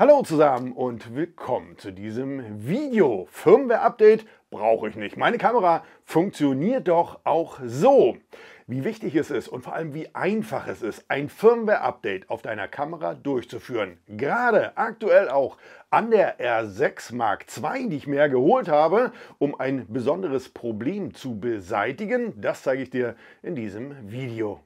Hallo zusammen und willkommen zu diesem Video. Firmware-Update brauche ich nicht. Meine Kamera funktioniert doch auch so. Wie wichtig es ist und vor allem wie einfach es ist, ein Firmware-Update auf deiner Kamera durchzuführen. Gerade aktuell auch an der R6 Mark II, die ich mir geholt habe, um ein besonderes Problem zu beseitigen, das zeige ich dir in diesem Video.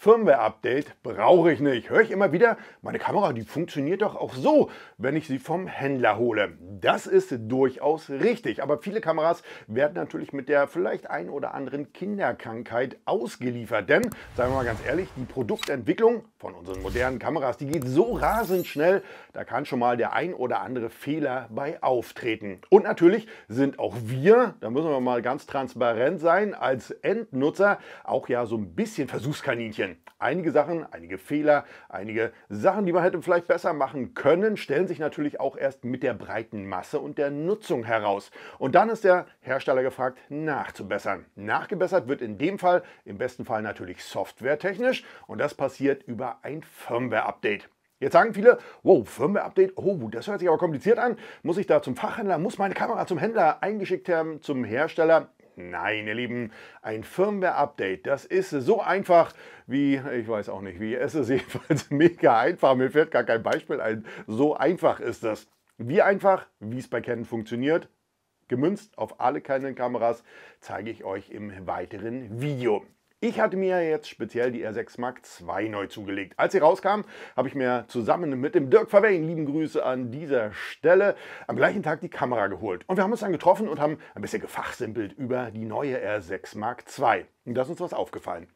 Firmware-Update brauche ich nicht. Höre ich immer wieder, meine Kamera, die funktioniert doch auch so, wenn ich sie vom Händler hole. Das ist durchaus richtig, aber viele Kameras werden natürlich mit der vielleicht ein oder anderen Kinderkrankheit ausgeliefert. Denn, sagen wir mal ganz ehrlich, die Produktentwicklung von unseren modernen Kameras, die geht so rasend schnell, da kann schon mal der ein oder andere Fehler bei auftreten. Und natürlich sind auch wir, da müssen wir mal ganz transparent sein, als Endnutzer auch ja so ein bisschen Versuchskaninchen entwickeln. Einige Sachen, einige Fehler, einige Sachen, die man hätte vielleicht besser machen können, stellen sich natürlich auch erst mit der breiten Masse und der Nutzung heraus. Und dann ist der Hersteller gefragt, nachzubessern. Nachgebessert wird in dem Fall im besten Fall natürlich softwaretechnisch und das passiert über ein Firmware-Update. Jetzt sagen viele, wow, Firmware-Update, oh, das hört sich aber kompliziert an. Muss ich da zum Fachhändler, muss meine Kamera zum Händler eingeschickt haben, zum Hersteller? Nein, ihr Lieben, ein Firmware-Update, das ist so einfach wie, ich weiß auch nicht wie, es ist jedenfalls mega einfach. Mir fällt gar kein Beispiel ein. So einfach ist das. Wie einfach, wie es bei Canon funktioniert, gemünzt auf alle Canon-Kameras, zeige ich euch im weiteren Video. Ich hatte mir jetzt speziell die R6 Mark II neu zugelegt. Als sie rauskam, habe ich mir zusammen mit dem Dirk Verweyen, lieben Grüße an dieser Stelle, am gleichen Tag die Kamera geholt. Und wir haben uns dann getroffen und haben ein bisschen gefachsimpelt über die neue R6 Mark II. Und da ist uns was aufgefallen.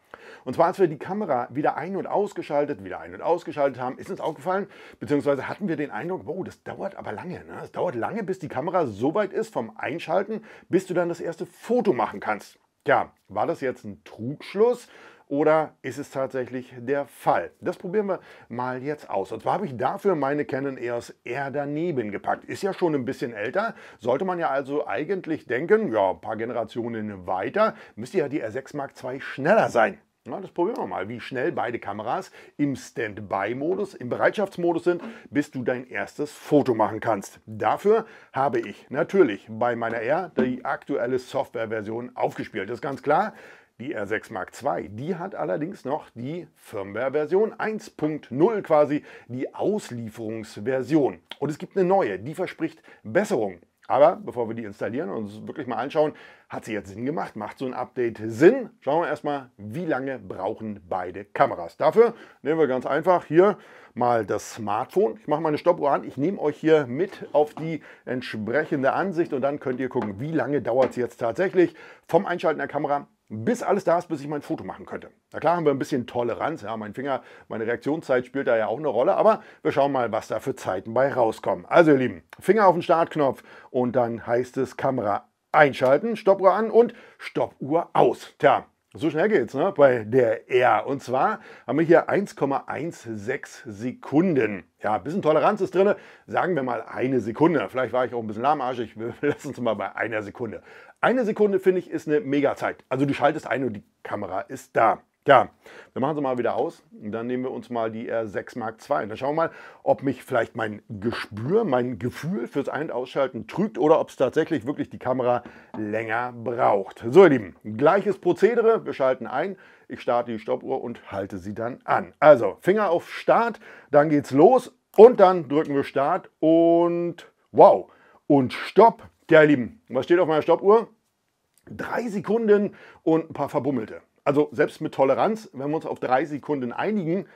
Und zwar, als wir die Kamera wieder ein- und ausgeschaltet, wieder ein- und ausgeschaltet haben, ist uns aufgefallen, beziehungsweise hatten wir den Eindruck, wow, das dauert aber lange. Ne? Es dauert lange, bis die Kamera so weit ist vom Einschalten, bis du dann das erste Foto machen kannst. Tja, war das jetzt ein Trugschluss oder ist es tatsächlich der Fall? Das probieren wir mal jetzt aus. Und zwar habe ich dafür meine Canon EOS R daneben gepackt. Ist ja schon ein bisschen älter, sollte man ja also eigentlich denken, ja, ein paar Generationen weiter, müsste ja die R6 Mark II schneller sein. Na, das probieren wir mal, wie schnell beide Kameras im Standby-Modus, im Bereitschaftsmodus sind, bis du dein erstes Foto machen kannst. Dafür habe ich natürlich bei meiner R die aktuelle Softwareversion aufgespielt. Das ist ganz klar. Die R6 Mark II, die hat allerdings noch die Firmware-Version 1.0 quasi, die Auslieferungsversion. Und es gibt eine neue, die verspricht Besserung. Aber bevor wir die installieren und uns wirklich mal anschauen, hat sie jetzt Sinn gemacht? Macht so ein Update Sinn? Schauen wir erstmal, wie lange brauchen beide Kameras. Dafür nehmen wir ganz einfach hier mal das Smartphone. Ich mache meine Stoppuhr an. Ich nehme euch hier mit auf die entsprechende Ansicht und dann könnt ihr gucken, wie lange dauert es jetzt tatsächlich vom Einschalten der Kamera bis alles da ist, bis ich mein Foto machen könnte. Na klar haben wir ein bisschen Toleranz, ja, mein Finger, meine Reaktionszeit spielt da ja auch eine Rolle, aber wir schauen mal, was da für Zeiten bei rauskommen. Also ihr Lieben, Finger auf den Startknopf und dann heißt es Kamera einschalten, Stoppuhr an und Stoppuhr aus. Tja, so schnell geht's ne? bei der R. Und zwar haben wir hier 1,16 Sekunden. Ja, ein bisschen Toleranz ist drin. Sagen wir mal eine Sekunde. Vielleicht war ich auch ein bisschen lahmarschig. Wir lassen es mal bei einer Sekunde. Eine Sekunde, finde ich, ist eine Mega-Zeit. Also du schaltest ein und die Kamera ist da. Ja, wir machen sie mal wieder aus. und Dann nehmen wir uns mal die R6 Mark II. Und dann schauen wir mal, ob mich vielleicht mein Gespür, mein Gefühl fürs Ein- und Ausschalten trügt oder ob es tatsächlich wirklich die Kamera länger braucht. So, ihr Lieben, gleiches Prozedere. Wir schalten ein. Ich starte die Stoppuhr und halte sie dann an. Also, Finger auf Start, dann geht's los und dann drücken wir Start und wow und Stopp. Ja, ihr Lieben, was steht auf meiner Stoppuhr? Drei Sekunden und ein paar verbummelte. Also selbst mit Toleranz, wenn wir uns auf drei Sekunden einigen,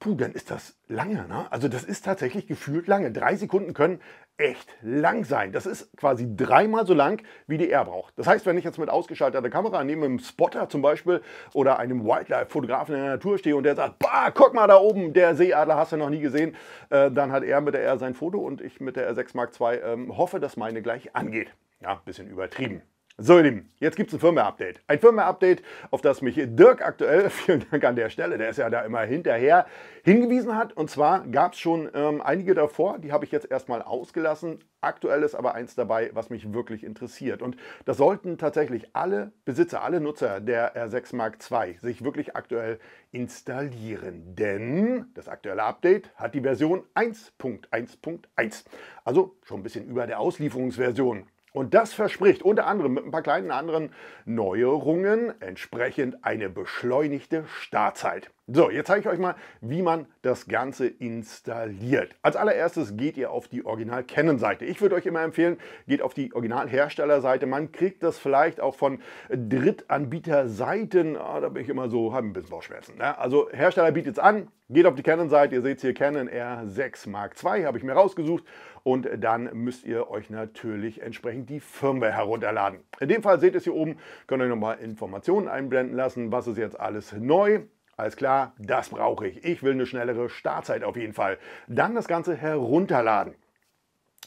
puh, dann ist das lange. Ne? Also das ist tatsächlich gefühlt lange. Drei Sekunden können echt lang sein. Das ist quasi dreimal so lang, wie die R braucht. Das heißt, wenn ich jetzt mit ausgeschalteter Kamera neben einem Spotter zum Beispiel oder einem Wildlife-Fotografen in der Natur stehe und der sagt, bah, guck mal da oben, der Seeadler hast du noch nie gesehen, äh, dann hat er mit der R sein Foto und ich mit der R6 Mark II ähm, hoffe, dass meine gleich angeht. Ja, bisschen übertrieben. So ihr Lieben, jetzt gibt es ein Firmware-Update. Ein Firmware-Update, auf das mich Dirk aktuell, vielen Dank an der Stelle, der ist ja da immer hinterher, hingewiesen hat. Und zwar gab es schon ähm, einige davor, die habe ich jetzt erstmal ausgelassen. Aktuell ist aber eins dabei, was mich wirklich interessiert. Und das sollten tatsächlich alle Besitzer, alle Nutzer der R6 Mark II sich wirklich aktuell installieren. Denn das aktuelle Update hat die Version 1.1.1. Also schon ein bisschen über der Auslieferungsversion. Und das verspricht unter anderem mit ein paar kleinen anderen Neuerungen entsprechend eine beschleunigte Startzeit. So, jetzt zeige ich euch mal, wie man das Ganze installiert. Als allererstes geht ihr auf die Original-Canon-Seite. Ich würde euch immer empfehlen, geht auf die Original-Hersteller-Seite. Man kriegt das vielleicht auch von Drittanbieter-Seiten. Ah, da bin ich immer so, habe ein bisschen Bauchschmerzen. Ne? Also Hersteller bietet es an, geht auf die Canon-Seite. Ihr seht hier Canon R6 Mark II, habe ich mir rausgesucht. Und dann müsst ihr euch natürlich entsprechend die Firmware herunterladen. In dem Fall seht ihr es hier oben, könnt ihr euch nochmal Informationen einblenden lassen, was ist jetzt alles neu alles klar, das brauche ich. Ich will eine schnellere Startzeit auf jeden Fall. Dann das Ganze herunterladen.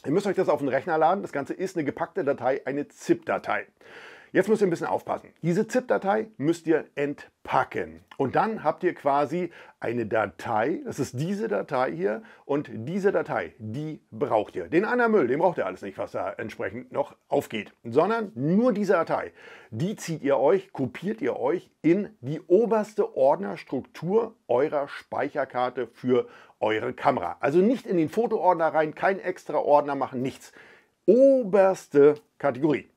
Ihr müsst euch das auf den Rechner laden. Das Ganze ist eine gepackte Datei, eine ZIP-Datei. Jetzt müsst ihr ein bisschen aufpassen. Diese ZIP-Datei müsst ihr entpacken. Und dann habt ihr quasi eine Datei, das ist diese Datei hier, und diese Datei, die braucht ihr. Den anderen Müll, den braucht ihr alles nicht, was da entsprechend noch aufgeht, sondern nur diese Datei. Die zieht ihr euch, kopiert ihr euch in die oberste Ordnerstruktur eurer Speicherkarte für eure Kamera. Also nicht in den Fotoordner rein, kein extra Ordner machen, nichts. Oberste Kategorie.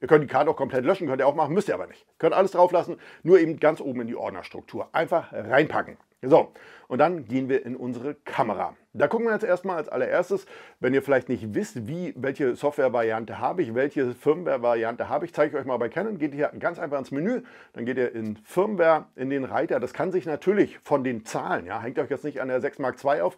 Ihr könnt die Karte auch komplett löschen, könnt ihr auch machen, müsst ihr aber nicht. Könnt alles drauflassen, nur eben ganz oben in die Ordnerstruktur. Einfach reinpacken. So, und dann gehen wir in unsere Kamera. Da gucken wir jetzt erstmal als allererstes, wenn ihr vielleicht nicht wisst, wie, welche Software-Variante habe ich, welche Firmware-Variante habe ich, zeige ich euch mal bei Canon. Geht ihr ganz einfach ins Menü, dann geht ihr in Firmware, in den Reiter. Das kann sich natürlich von den Zahlen, ja, hängt euch jetzt nicht an der 6 Mark II auf,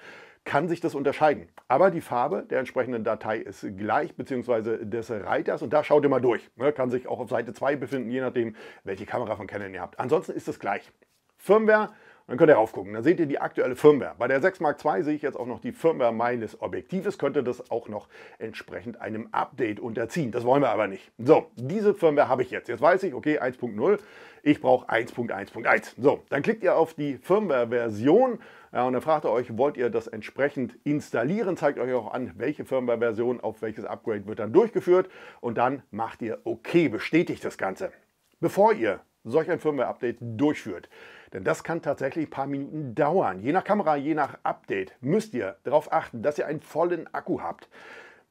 kann sich das unterscheiden. Aber die Farbe der entsprechenden Datei ist gleich, beziehungsweise des Reiters. Und da schaut ihr mal durch. Ne? Kann sich auch auf Seite 2 befinden, je nachdem, welche Kamera von Canon ihr habt. Ansonsten ist es gleich. Firmware dann könnt ihr raufgucken. Dann seht ihr die aktuelle Firmware. Bei der 6 Mark II sehe ich jetzt auch noch die Firmware meines Objektives. Könnte das auch noch entsprechend einem Update unterziehen. Das wollen wir aber nicht. So, diese Firmware habe ich jetzt. Jetzt weiß ich, okay, 1.0. Ich brauche 1.1.1. So, dann klickt ihr auf die Firmware-Version ja, äh, und dann fragt er euch, wollt ihr das entsprechend installieren? Zeigt euch auch an, welche Firmware-Version auf welches Upgrade wird dann durchgeführt. Und dann macht ihr OK, bestätigt das Ganze. Bevor ihr solch ein Firmware-Update durchführt. Denn das kann tatsächlich ein paar Minuten dauern. Je nach Kamera, je nach Update müsst ihr darauf achten, dass ihr einen vollen Akku habt.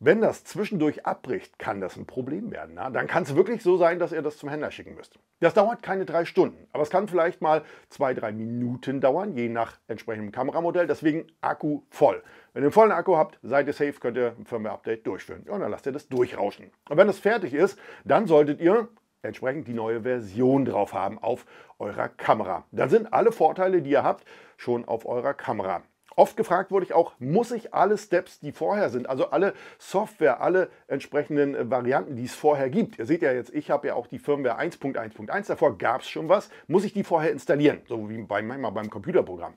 Wenn das zwischendurch abbricht, kann das ein Problem werden. Na? Dann kann es wirklich so sein, dass ihr das zum Händler schicken müsst. Das dauert keine drei Stunden, aber es kann vielleicht mal zwei, drei Minuten dauern, je nach entsprechendem Kameramodell. Deswegen Akku voll. Wenn ihr einen vollen Akku habt, seid ihr safe, könnt ihr ein Firmware-Update durchführen. Und dann lasst ihr das durchrauschen. Und wenn das fertig ist, dann solltet ihr entsprechend die neue Version drauf haben auf eurer Kamera. Dann sind alle Vorteile, die ihr habt, schon auf eurer Kamera. Oft gefragt wurde ich auch, muss ich alle Steps, die vorher sind, also alle Software, alle entsprechenden äh, Varianten, die es vorher gibt. Ihr seht ja jetzt, ich habe ja auch die Firmware 1.1.1, davor gab es schon was, muss ich die vorher installieren, so wie bei, manchmal beim Computerprogramm.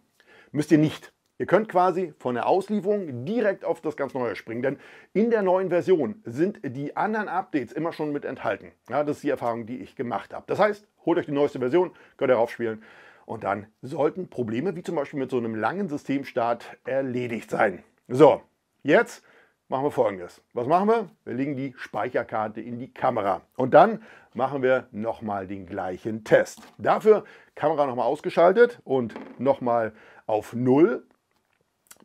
Müsst ihr nicht. Ihr könnt quasi von der Auslieferung direkt auf das ganz Neue springen, denn in der neuen Version sind die anderen Updates immer schon mit enthalten. Ja, das ist die Erfahrung, die ich gemacht habe. Das heißt, holt euch die neueste Version, könnt ihr raufspielen. spielen und dann sollten Probleme wie zum Beispiel mit so einem langen Systemstart erledigt sein. So, jetzt machen wir folgendes. Was machen wir? Wir legen die Speicherkarte in die Kamera und dann machen wir nochmal den gleichen Test. Dafür Kamera nochmal ausgeschaltet und nochmal auf Null.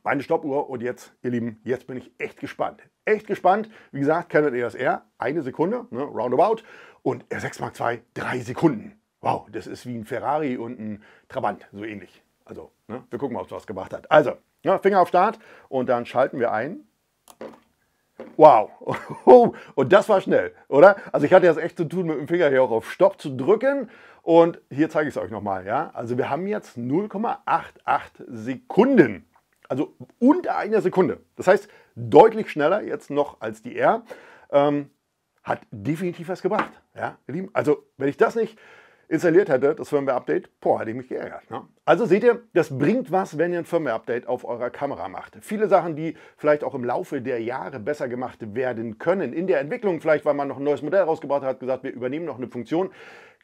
Meine Stoppuhr und jetzt, ihr Lieben, jetzt bin ich echt gespannt. Echt gespannt. Wie gesagt, Canon EOS R, eine Sekunde, ne, roundabout und R6 Mark II, drei Sekunden wow, das ist wie ein Ferrari und ein Trabant, so ähnlich. Also, ne, wir gucken mal, ob es was gebracht hat. Also, ne, Finger auf Start und dann schalten wir ein. Wow, oh, und das war schnell, oder? Also ich hatte das echt zu tun, mit dem Finger hier auch auf Stopp zu drücken und hier zeige ich es euch nochmal, ja? Also wir haben jetzt 0,88 Sekunden, also unter einer Sekunde. Das heißt, deutlich schneller jetzt noch als die R. Ähm, hat definitiv was gebracht, ja, ihr Lieben. Also wenn ich das nicht installiert hätte, das Firmware-Update, boah, hätte ich mich geärgert. Ne? Also seht ihr, das bringt was, wenn ihr ein Firmware-Update auf eurer Kamera macht. Viele Sachen, die vielleicht auch im Laufe der Jahre besser gemacht werden können, in der Entwicklung vielleicht, weil man noch ein neues Modell rausgebracht hat, gesagt, wir übernehmen noch eine Funktion,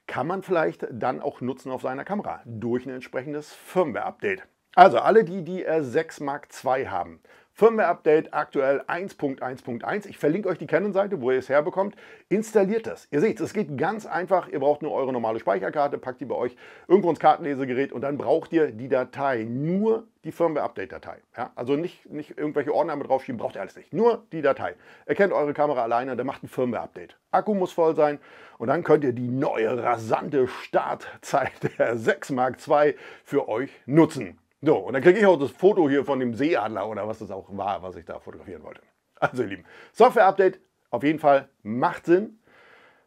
kann man vielleicht dann auch nutzen auf seiner Kamera durch ein entsprechendes Firmware-Update. Also alle die, die R6 Mark II haben, Firmware-Update aktuell 1.1.1. Ich verlinke euch die Canon-Seite, wo ihr es herbekommt. Installiert das. Ihr seht, es geht ganz einfach. Ihr braucht nur eure normale Speicherkarte, packt die bei euch irgendwo ins Kartenlesegerät und dann braucht ihr die Datei. Nur die Firmware-Update-Datei. Ja? Also nicht, nicht irgendwelche Ordner mit draufschieben, braucht ihr alles nicht. Nur die Datei. Erkennt eure Kamera alleine, dann macht ein Firmware-Update. Akku muss voll sein und dann könnt ihr die neue rasante Startzeit der 6 Mark II für euch nutzen. So, und dann kriege ich auch das Foto hier von dem Seeadler oder was das auch war, was ich da fotografieren wollte. Also ihr Lieben, Software-Update auf jeden Fall macht Sinn.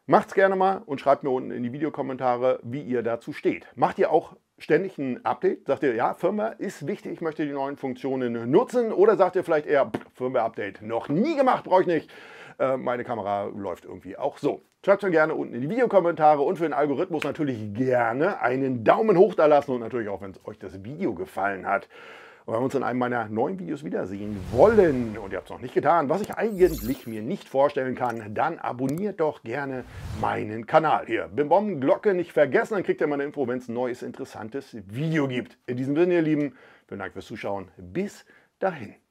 Macht's gerne mal und schreibt mir unten in die Videokommentare, wie ihr dazu steht. Macht ihr auch ständig ein Update? Sagt ihr, ja, Firma ist wichtig, ich möchte die neuen Funktionen nutzen? Oder sagt ihr vielleicht eher, Firma-Update noch nie gemacht, brauche ich nicht. Äh, meine Kamera läuft irgendwie auch so. Schreibt mir gerne unten in die Videokommentare und für den Algorithmus natürlich gerne einen Daumen hoch da lassen und natürlich auch, wenn es euch das Video gefallen hat. Und wenn wir uns in einem meiner neuen Videos wiedersehen wollen und ihr habt es noch nicht getan, was ich eigentlich mir nicht vorstellen kann, dann abonniert doch gerne meinen Kanal. Hier, Bimbom, Glocke nicht vergessen, dann kriegt ihr meine Info, wenn es ein neues, interessantes Video gibt. In diesem Sinne, ihr Lieben, vielen Dank fürs Zuschauen. Bis dahin.